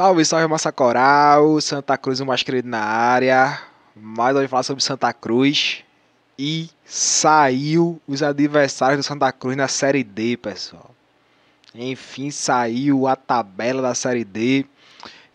Salve, salve Massa Coral, Santa Cruz, o mais querido na área. Mais hoje falar sobre Santa Cruz. E saiu os adversários do Santa Cruz na Série D, pessoal. Enfim, saiu a tabela da Série D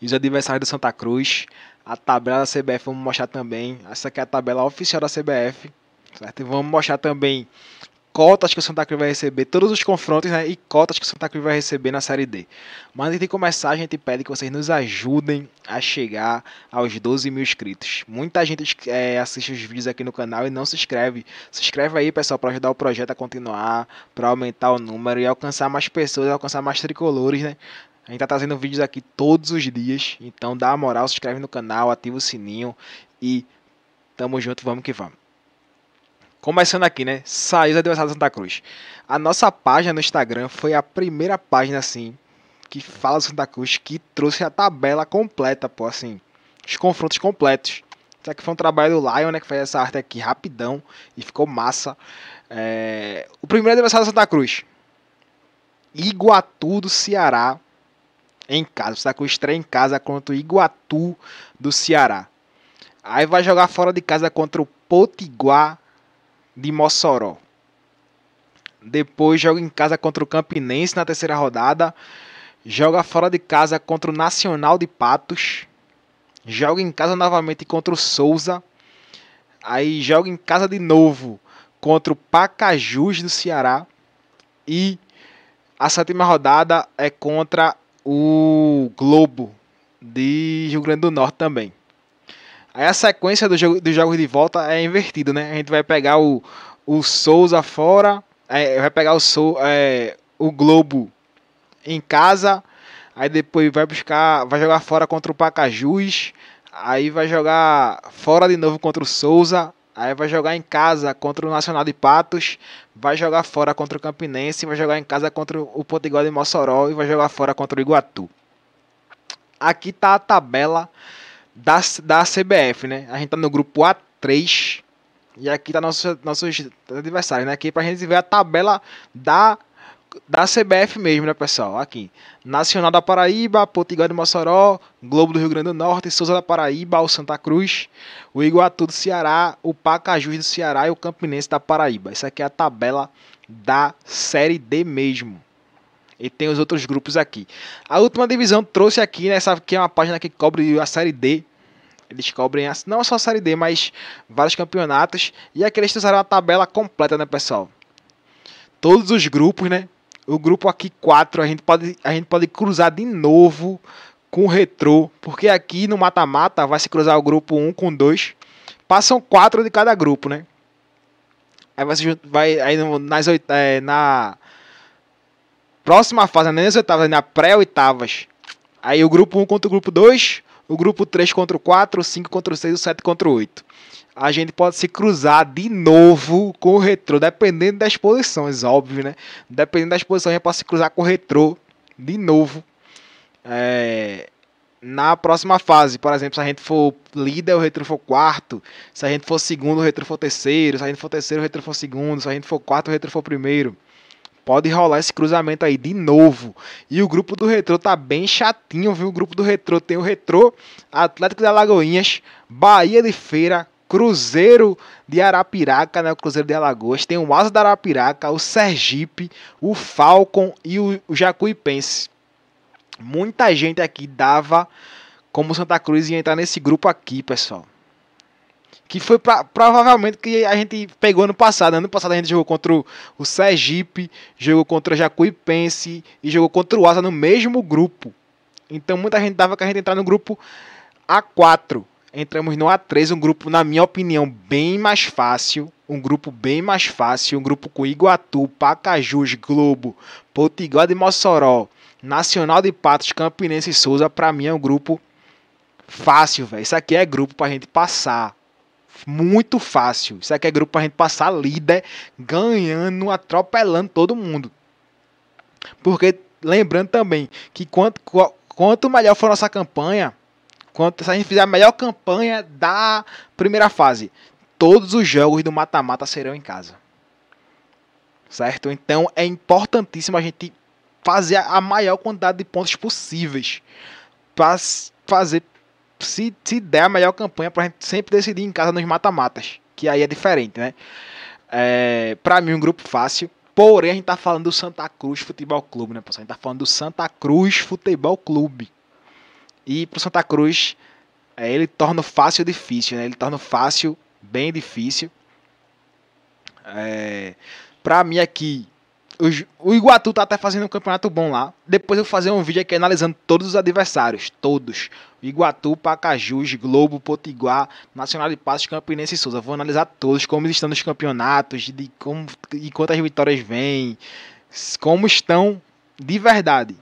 e os adversários do Santa Cruz. A tabela da CBF vamos mostrar também. Essa aqui é a tabela oficial da CBF, certo? E vamos mostrar também cotas que o Santa Cruz vai receber, todos os confrontos né, e cotas que o Santa Cruz vai receber na Série D. Mas antes de começar, a gente pede que vocês nos ajudem a chegar aos 12 mil inscritos. Muita gente é, assiste os vídeos aqui no canal e não se inscreve. Se inscreve aí, pessoal, para ajudar o projeto a continuar, para aumentar o número e alcançar mais pessoas, alcançar mais tricolores, né? A gente tá trazendo vídeos aqui todos os dias, então dá uma moral, se inscreve no canal, ativa o sininho e tamo junto, vamos que vamos. Começando aqui, né? Saiu da Adversário Santa Cruz. A nossa página no Instagram foi a primeira página, assim, que fala do Santa Cruz, que trouxe a tabela completa, pô, assim, os confrontos completos. Isso aqui foi um trabalho do Lion, né, que fez essa arte aqui rapidão e ficou massa. É... O primeiro adversário do Santa Cruz. Iguatu do Ceará em casa. O Santa Cruz estreia em casa contra o Iguatu do Ceará. Aí vai jogar fora de casa contra o Potiguar de Mossoró. Depois joga em casa contra o Campinense na terceira rodada. Joga fora de casa contra o Nacional de Patos. Joga em casa novamente contra o Souza. Aí joga em casa de novo contra o Pacajus do Ceará. E a sétima rodada é contra o Globo de Rio Grande do Norte também. Aí a sequência do jogo, do jogos de volta é invertida, né? A gente vai pegar o, o Souza fora, é, vai pegar o, Sou, é, o Globo em casa, aí depois vai buscar, vai jogar fora contra o Pacajus, aí vai jogar fora de novo contra o Souza, aí vai jogar em casa contra o Nacional de Patos, vai jogar fora contra o Campinense, vai jogar em casa contra o Potiguar de Mossoró e vai jogar fora contra o Iguatu. Aqui tá a tabela da, da CBF, né? A gente tá no grupo A3 e aqui tá nosso, nossos adversários, né? Aqui é pra gente ver a tabela da da CBF mesmo, né, pessoal? Aqui. Nacional da Paraíba, Potiguar de Mossoró, Globo do Rio Grande do Norte, Souza da Paraíba, o Santa Cruz, o Iguatu do Ceará, o Pacajus do Ceará e o Campinense da Paraíba. Essa aqui é a tabela da Série D mesmo. E tem os outros grupos aqui. A última divisão trouxe aqui, né? Essa aqui é uma página que cobre a série D. Eles cobrem a, não só a série D, mas vários campeonatos. E aqui eles trouxeram a tabela completa, né, pessoal? Todos os grupos, né? O grupo aqui 4, a gente pode, a gente pode cruzar de novo com o retrô. Porque aqui no mata-mata vai se cruzar o grupo 1 um com 2. Passam 4 de cada grupo, né? Aí vai, vai aí nas, é, na próxima fase, nem nas oitavas, na pré-oitavas. Aí o grupo 1 contra o grupo 2, o grupo 3 contra o 4, o 5 contra o 6, o 7 contra o 8. A gente pode se cruzar de novo com o retrô, dependendo das posições, óbvio, né? Dependendo das posições, a gente pode se cruzar com o retrô de novo. É... Na próxima fase, por exemplo, se a gente for líder, o retrô for quarto. Se a gente for segundo, o retrô for terceiro. Se a gente for terceiro, o retrô for segundo. Se a gente for quarto, o retrô for primeiro. Pode rolar esse cruzamento aí de novo. E o grupo do Retrô tá bem chatinho, viu? O grupo do Retrô tem o Retrô, Atlético da Lagoinhas, Bahia de Feira, Cruzeiro de Arapiraca, né? O Cruzeiro de Alagoas. Tem o Asa da Arapiraca, o Sergipe, o Falcon e o Jacuipense. Muita gente aqui dava como Santa Cruz ia entrar nesse grupo aqui, pessoal que foi pra, provavelmente que a gente pegou ano passado. Ano passado a gente jogou contra o, Sergipe, jogou contra o Jacuipense e jogou contra o Asa no mesmo grupo. Então muita gente dava que a gente entrar no grupo A4. Entramos no A3, um grupo, na minha opinião, bem mais fácil. Um grupo bem mais fácil. Um grupo com Iguatu, Pacajus, Globo, Potiguar de Mossoró, Nacional de Patos, Campinense e Souza. Pra mim é um grupo fácil, velho. Isso aqui é grupo pra gente passar muito fácil. Isso aqui é grupo pra gente passar líder, ganhando, atropelando todo mundo. Porque lembrando também que quanto, quanto melhor for nossa campanha, quanto se a gente fizer a melhor campanha da primeira fase, todos os jogos do mata-mata serão em casa. Certo? Então é importantíssimo a gente fazer a maior quantidade de pontos possíveis para fazer se, se der a melhor campanha pra gente sempre decidir em casa nos mata-matas, que aí é diferente, né? É, pra mim, um grupo fácil. Porém, a gente tá falando do Santa Cruz Futebol Clube, né, pessoal? A gente tá falando do Santa Cruz Futebol Clube. E pro Santa Cruz, é, ele torna fácil difícil, né? Ele torna fácil bem difícil. É, pra mim aqui, o Iguatu tá até fazendo um campeonato bom lá. Depois eu vou fazer um vídeo aqui analisando todos os adversários. Todos. Iguatu, Pacajus, Globo, Potiguar, Nacional de Passos, Campinense e Souza. Vou analisar todos, como eles estão nos campeonatos, de como, e quantas vitórias vêm. Como estão de verdade.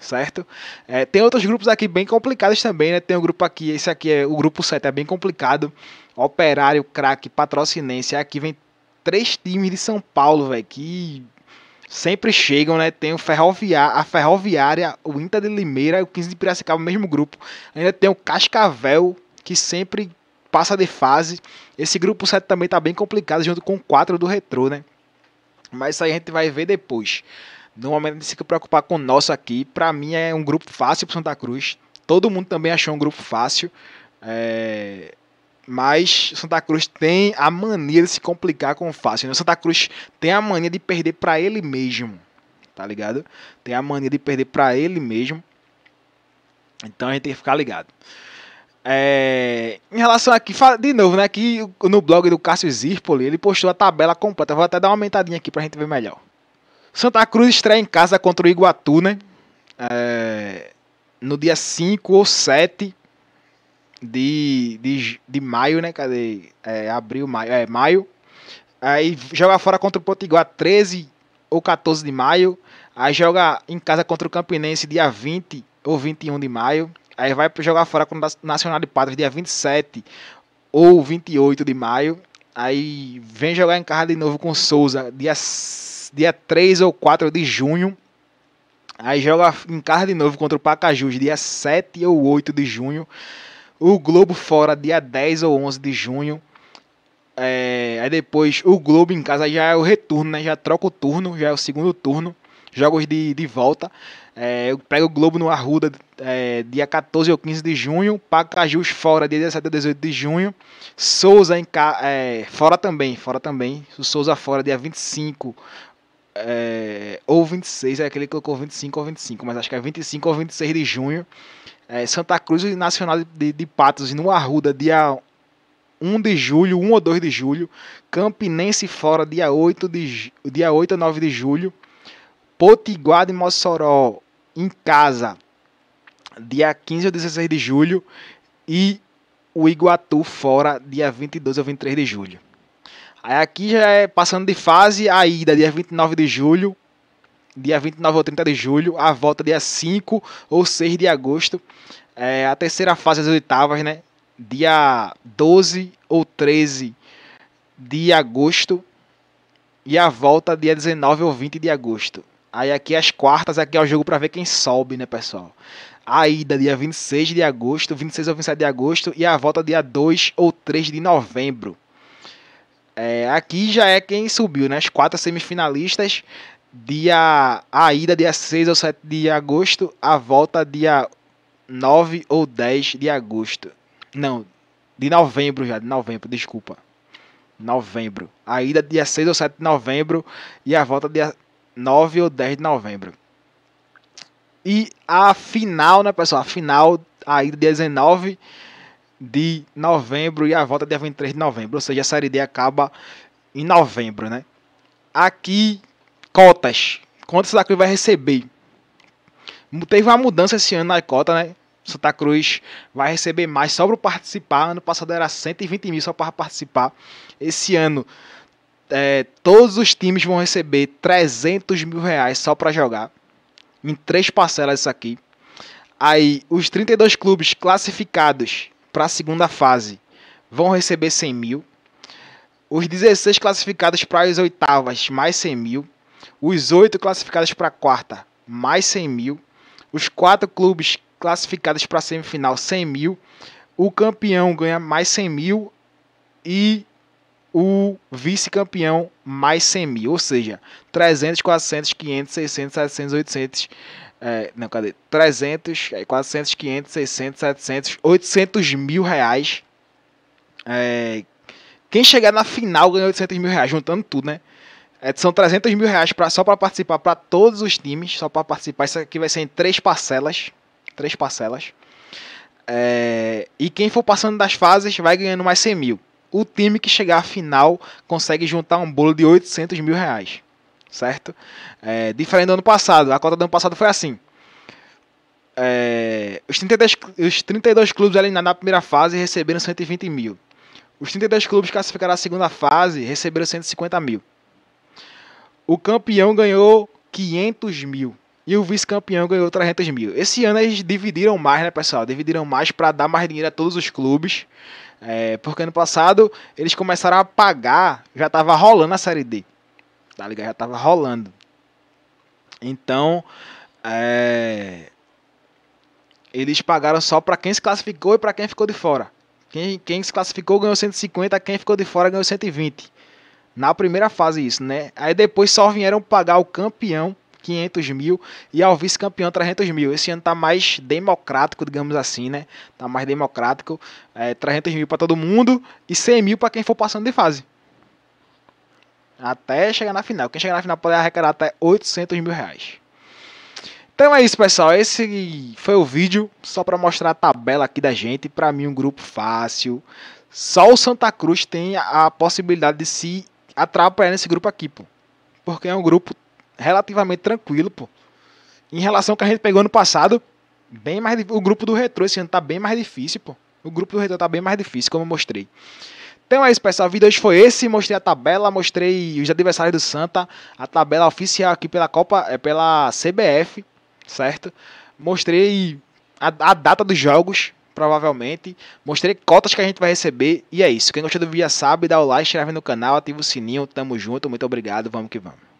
Certo? É, tem outros grupos aqui bem complicados também, né? Tem um grupo aqui, esse aqui é o grupo 7, é bem complicado. Operário, Craque, Patrocinense. Aqui vem três times de São Paulo, velho, que sempre chegam, né? Tem o Ferroviária, a Ferroviária, o Inter de Limeira, o 15 de Piracicaba, o mesmo grupo. Ainda tem o Cascavel, que sempre passa de fase. Esse grupo 7 também tá bem complicado, junto com o 4 do Retrô, né? Mas isso aí a gente vai ver depois. No momento de se preocupar com o nosso aqui, para mim é um grupo fácil pro Santa Cruz. Todo mundo também achou um grupo fácil. É... Mas o Santa Cruz tem a mania de se complicar com o fácil. Né? O Santa Cruz tem a mania de perder para ele mesmo. Tá ligado? Tem a mania de perder para ele mesmo. Então a gente tem que ficar ligado. É, em relação aqui, de novo, né? Aqui no blog do Cássio Zirpoli, ele postou a tabela completa. Vou até dar uma aumentadinha aqui pra gente ver melhor. Santa Cruz estreia em casa contra o Iguatu, né? É, no dia 5 ou 7 de, de, de maio, né? Cadê? É, abril, maio. É, maio. Aí joga fora contra o Potiguar 13 ou 14 de maio. Aí joga em casa contra o Campinense dia 20 ou 21 de maio. Aí vai jogar fora contra o Nacional de Padres dia 27 ou 28 de maio. Aí vem jogar em casa de novo com o Souza dia, dia 3 ou 4 de junho. Aí joga em casa de novo contra o Pacajus dia 7 ou 8 de junho o Globo fora dia 10 ou 11 de junho. É, aí depois o Globo em casa já é o retorno, né? Já troca o turno, já é o segundo turno. Jogos de, de volta. É, eu pego o Globo no Arruda é, dia 14 ou 15 de junho. Pacajus fora dia 17 ou 18 de junho. Souza em é, fora também, fora também. O Souza fora dia 25 é, ou 26, é aquele que colocou 25 ou 25, mas acho que é 25 ou 26 de junho. É, Santa Cruz e Nacional de, de Patos no Arruda, dia 1 de julho, 1 ou 2 de julho. Campinense fora, dia 8, de, dia 8 ou 9 de julho. Potiguar de Mossoró, em casa, dia 15 ou 16 de julho. E o Iguatu fora, dia 22 ou 23 de julho. Aí aqui já é passando de fase, a ida, dia 29 de julho dia 29 ou 30 de julho, a volta dia 5 ou 6 de agosto, é, a terceira fase das oitavas, né? Dia 12 ou 13 de agosto e a volta dia 19 ou 20 de agosto. Aí aqui as quartas, aqui é o jogo para ver quem sobe, né, pessoal? A ida dia 26 de agosto, 26 ou 27 de agosto e a volta dia 2 ou 3 de novembro. É, aqui já é quem subiu, né? As quatro semifinalistas dia a ida dia 6 ou 7 de agosto, a volta dia 9 ou 10 de agosto. Não, de novembro já, de novembro, desculpa. Novembro. A ida dia 6 ou 7 de novembro e a volta dia 9 ou 10 de novembro. E a final, né, pessoal? A final, a ida dia 19 de novembro e a volta dia 23 de novembro. Ou seja, a Série D acaba em novembro, né? Aqui cotas. Quanto Santa Cruz vai receber? Teve uma mudança esse ano na cota, né? Santa Cruz vai receber mais só para participar. Ano passado era 120 mil só para participar. Esse ano, é, todos os times vão receber 300 mil reais só para jogar. Em três parcelas isso aqui. Aí, os 32 clubes classificados para a segunda fase vão receber 100 mil. Os 16 classificados para as oitavas, mais 100 mil os oito classificados para a quarta, mais 100 mil, os quatro clubes classificados para a semifinal, 100 mil, o campeão ganha mais 100 mil e o vice-campeão mais 100 mil, ou seja, 300, 400, 500, 600, 700, 800, é, não, cadê? 300, 400, 500, 600, 700, 800 mil reais. É, quem chegar na final ganha 800 mil reais, juntando tudo, né? É, são 300 mil reais pra, só para participar para todos os times, só para participar. Isso aqui vai ser em três parcelas. Três parcelas. É, e quem for passando das fases vai ganhando mais 100 mil. O time que chegar à final consegue juntar um bolo de 800 mil reais. Certo? É, diferente do ano passado. A cota do ano passado foi assim. É, os, 32, os 32 clubes eliminados na primeira fase receberam 120 mil. Os 32 clubes classificaram à segunda fase receberam 150 mil o campeão ganhou 500 mil e o vice-campeão ganhou 300 mil. Esse ano eles dividiram mais, né, pessoal? Dividiram mais para dar mais dinheiro a todos os clubes. É, porque ano passado eles começaram a pagar, já estava rolando a Série D. Tá ligado? Já estava rolando. Então, é, eles pagaram só para quem se classificou e para quem ficou de fora. Quem, quem se classificou ganhou 150, quem ficou de fora ganhou 120 na primeira fase isso, né? Aí depois só vieram pagar o campeão 500 mil e ao vice-campeão 300 mil. Esse ano tá mais democrático, digamos assim, né? Tá mais democrático, é, 300 mil para todo mundo e 100 mil para quem for passando de fase. Até chegar na final. Quem chegar na final pode arrecadar até 800 mil reais. Então é isso, pessoal. Esse foi o vídeo só para mostrar a tabela aqui da gente. Para mim, um grupo fácil. Só o Santa Cruz tem a possibilidade de se a é nesse grupo aqui, pô. Porque é um grupo relativamente tranquilo, pô. Em relação ao que a gente pegou no passado, bem mais o grupo do retrô esse ano tá bem mais difícil, pô. O grupo do retrô tá bem mais difícil, como eu mostrei. Então é isso, pessoal. O vídeo hoje foi esse. Mostrei a tabela, mostrei os adversários do Santa, a tabela oficial aqui pela Copa, é pela CBF, certo? Mostrei a, a data dos jogos, provavelmente. Mostrei cotas que a gente vai receber. E é isso. Quem gostou do vídeo sabe, dá o like, inscreve no canal, ativa o sininho. Tamo junto, muito obrigado, vamos que vamos.